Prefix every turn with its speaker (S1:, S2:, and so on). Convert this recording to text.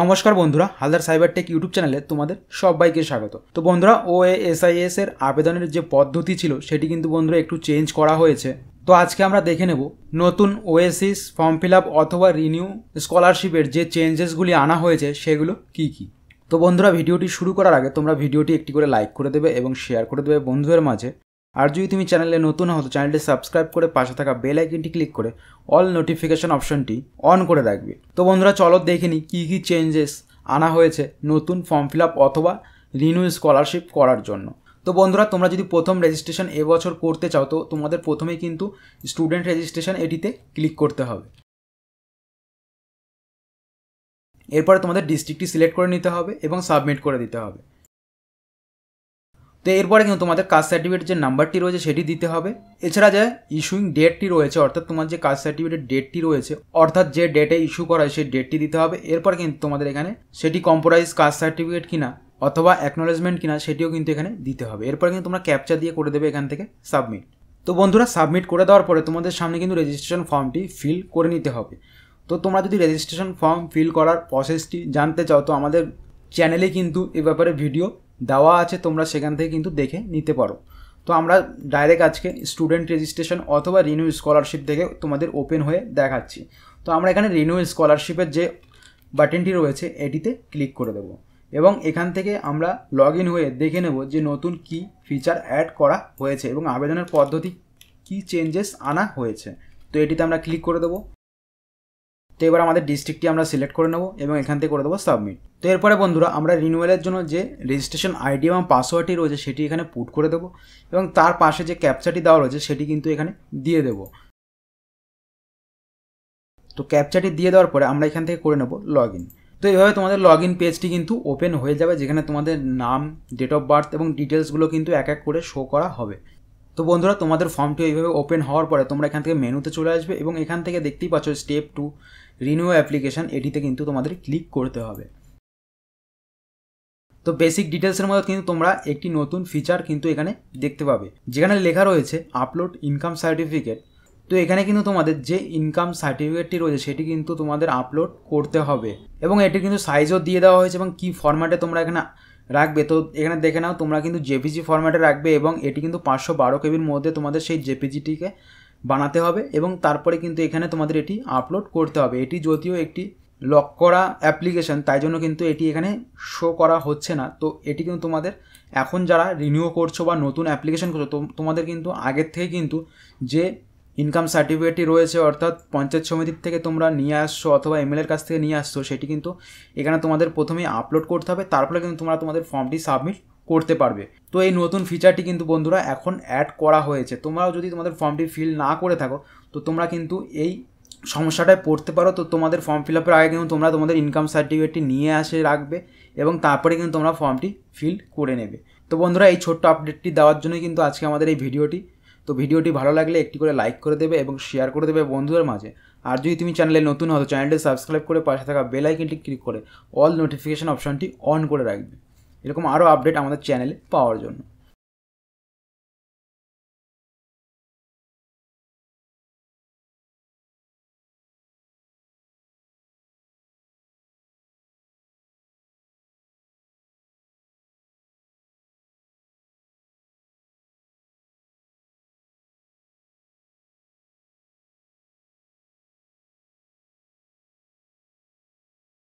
S1: নমস্কার বন্ধুরা Haldar cyber take YouTube চ্যানেলে তোমাদের সবাইকে স্বাগত তো বন্ধুরা ও এসআইএস এর আবেদনের যে পদ্ধতি ছিল সেটি কিন্তু বন্ধুরা একটু চেঞ্জ করা হয়েছে তো আজকে আমরা দেখে নেব নতুন ওএসিস ফর্ম ফিল আপ অথবা রিনিউ স্কলারশিপের যে চেঞ্জেসগুলি আনা হয়েছে সেগুলো কি কি তো বন্ধুরা ভিডিওটি শুরু করার আগে তোমরা ভিডিওটি একটি করে লাইক করে দেবে এবং শেয়ার করে দেবে বন্ধুদের মাঝে আর যদি তুমি চ্যানেলে নতুন হতো চ্যানেলটি সাবস্ক্রাইব করে পাশে থাকা বেল আইকনটি ক্লিক করে অল নোটিফিকেশন অপশনটি অন করে রাখবে তো বন্ধুরা চলো দেখে নিই কী কী চেঞ্জেস আনা হয়েছে নতুন ফর্ম ফিল আপ অথবা রিনিউ স্কলারশিপ করার জন্য তো বন্ধুরা তোমরা যদি প্রথম রেজিস্ট্রেশন এবছর করতে চাও তো তোমাদের প্রথমেই কিন্তু স্টুডেন্ট রেজিস্ট্রেশন এটিতে ক্লিক করতে হবে এরপরে তোমাদের ডিস্ট্রিক্টটি সিলেক্ট করে নিতে হবে এবং সাবমিট করে দিতে হবে তো এরপরে কিন্তু তোমাদের কাস্ট সার্টিফিকেট যে নাম্বারটি রয়েছে সেটি দিতে হবে এছাড়া যে ইস্যুইং ডেটটি রয়েছে অর্থাৎ তোমার যে কাস্ট সার্টিফিকেটের ডেটটি রয়েছে অর্থাৎ যে ডেটে ইস্যু করা হয় সেই ডেটটি দিতে হবে এরপর কিন্তু তোমাদের এখানে সেটি কম্পোরাইজ কাস্ট সার্টিফিকেট কিনা অথবা অ্যাকনোলেজমেন্ট কিনা সেটিও কিন্তু এখানে দিতে হবে এরপর কিন্তু তোমরা ক্যাপচার দিয়ে করে দেবে এখান থেকে সাবমিট তো বন্ধুরা সাবমিট করে দেওয়ার পরে তোমাদের সামনে কিন্তু রেজিস্ট্রেশন ফর্মটি ফিল করে নিতে হবে তো তোমরা যদি রেজিস্ট্রেশন ফর্ম ফিল করার প্রসেসটি জানতে চাও তো আমাদের চ্যানেলে কিন্তু এ ব্যাপারে ভিডিও দেওয়া আছে তোমরা সেখান থেকে কিন্তু দেখে নিতে পারো তো আমরা ডাইরেক্ট আজকে স্টুডেন্ট রেজিস্ট্রেশন অথবা রিনিউ স্কলারশিপ দেখে তোমাদের ওপেন হয়ে দেখাচ্ছি তো আমরা এখানে রিনিউ স্কলারশিপের যে বাটনটি রয়েছে এটিতে ক্লিক করে দেব এবং এখান থেকে আমরা লগ ইন হয়ে দেখে নেব যে নতুন কি ফিচার অ্যাড করা হয়েছে এবং আবেদনের পদ্ধতি কি চেঞ্জেস আনা হয়েছে তো এটিতে আমরা ক্লিক করে দেবো তো এবার আমাদের ডিস্ট্রিক্টটি আমরা সিলেক্ট করে নেবো এবং এখান থেকে করে দেবো সাবমিট তো এরপরে বন্ধুরা আমরা রিনিউয়ালের জন্য যে রেজিস্ট্রেশন আইডি এবং পাসওয়ার্ডটি রয়েছে সেটি এখানে পুট করে দেবো এবং তার পাশে যে ক্যাপচাটি দেওয়া রয়েছে সেটি কিন্তু এখানে দিয়ে দেবো তো ক্যাপচাটি দিয়ে দেওয়ার পরে আমরা এখান থেকে করে নেবো লগ ইন তো এইভাবে তোমাদের লগ ইন পেজটি কিন্তু ওপেন হয়ে যাবে যেখানে তোমাদের নাম ডেট অফ বার্থ এবং ডিটেলসগুলো কিন্তু এক এক করে শো করা হবে তো বন্ধুরা তোমাদের ফর্মটি এইভাবে ওপেন হওয়ার পরে তোমরা এখান থেকে মেনুতে চলে আসবে এবং এখান থেকে দেখতেই পাচ্ছ স্টেপ টু রিনিউ অ্যাপ্লিকেশান এটিতে কিন্তু তোমাদের ক্লিক করতে হবে তো বেসিক ডিটেলসের মধ্যে কিন্তু তোমরা একটি নতুন ফিচার কিন্তু এখানে দেখতে পাবে যেখানে লেখা রয়েছে আপলোড ইনকাম সার্টিফিকেট তো এখানে কিন্তু তোমাদের যে ইনকাম সার্টিফিকেটটি রয়েছে সেটি কিন্তু তোমাদের আপলোড করতে হবে এবং এটি কিন্তু সাইজও দিয়ে দেওয়া হয়েছে এবং কি ফরম্যাটে তোমরা এখানে রাখবে তো এখানে দেখে নাও তোমরা কিন্তু জেপিজি ফরম্যাটে রাখবে এবং এটি কিন্তু পাঁচশো বারো কেবির মধ্যে তোমাদের সেই জেপিজিটিকে বানাতে হবে এবং তারপরে কিন্তু এখানে তোমাদের এটি আপলোড করতে হবে এটি যদিও একটি লক করা অ্যাপ্লিকেশান তাই জন্য কিন্তু এটি এখানে শো করা হচ্ছে না তো এটি কিন্তু তোমাদের এখন যারা রিনিউ করছো বা নতুন অ্যাপ্লিকেশান করছো তোমাদের কিন্তু আগের থেকে কিন্তু যে ইনকাম সার্টিফিকেটটি রয়েছে অর্থাৎ পঞ্চায়েত সমিতির থেকে তোমরা নিয়ে আসছো অথবা এমএলএর কাছ থেকে নিয়ে আসছো সেটি কিন্তু এখানে তোমাদের প্রথমেই আপলোড করতে হবে তারপরে কিন্তু তোমরা তোমাদের ফর্মটি সাবমিট করতে পারবে তো এই নতুন ফিচারটি কিন্তু বন্ধুরা এখন অ্যাড করা হয়েছে তোমরাও যদি তোমাদের ফর্মটি ফিল না করে থাকো তো তোমরা কিন্তু এই সমস্যাটায় পড়তে পারো তো তোমাদের ফর্ম ফিল আপের আগে কিন্তু তোমরা তোমাদের ইনকাম সার্টিফিকেটটি নিয়ে আসে রাখবে এবং তারপরে কিন্তু তোমরা ফর্মটি ফিল করে নেবে তো বন্ধুরা এই ছোট্ট আপডেটটি দেওয়ার জন্যই কিন্তু আজকে আমাদের এই ভিডিওটি তো ভিডিওটি ভালো লাগলে একটি করে লাইক করে দেবে এবং শেয়ার করে দেবে বন্ধুদের মাঝে আর যদি তুমি চ্যানেলে নতুন হতো চ্যানেলটি সাবস্ক্রাইব করে পাশে থাকা বেল আইকনটি ক্লিক করে অল নোটিফিকেশান অপশানটি অন করে রাখবে এরকম আরও আপডেট আমাদের চ্যানেলে পাওয়ার জন্য